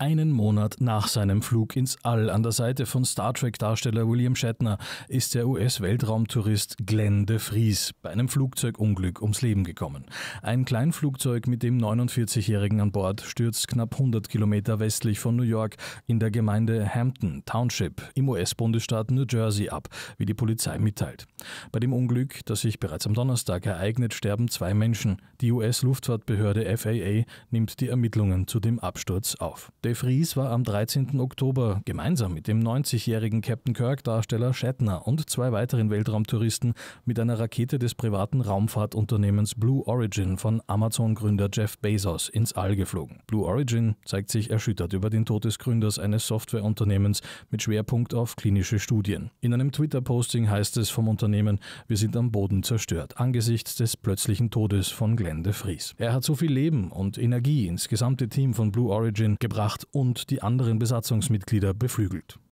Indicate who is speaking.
Speaker 1: Einen Monat nach seinem Flug ins All an der Seite von Star Trek-Darsteller William Shatner ist der US-Weltraumtourist Glenn de Vries bei einem Flugzeugunglück ums Leben gekommen. Ein Kleinflugzeug mit dem 49-Jährigen an Bord stürzt knapp 100 Kilometer westlich von New York in der Gemeinde Hampton Township im US-Bundesstaat New Jersey ab, wie die Polizei mitteilt. Bei dem Unglück, das sich bereits am Donnerstag ereignet, sterben zwei Menschen. Die US-Luftfahrtbehörde FAA nimmt die Ermittlungen zu dem Absturz auf. De Vries war am 13. Oktober gemeinsam mit dem 90-jährigen Captain Kirk-Darsteller Shatner und zwei weiteren Weltraumtouristen mit einer Rakete des privaten Raumfahrtunternehmens Blue Origin von Amazon-Gründer Jeff Bezos ins All geflogen. Blue Origin zeigt sich erschüttert über den Tod des Gründers eines Softwareunternehmens mit Schwerpunkt auf klinische Studien. In einem Twitter-Posting heißt es vom Unternehmen, wir sind am Boden zerstört angesichts des plötzlichen Todes von Glenn de Vries. Er hat so viel Leben und Energie ins gesamte Team von Blue Origin gebracht, gemacht und die anderen Besatzungsmitglieder beflügelt.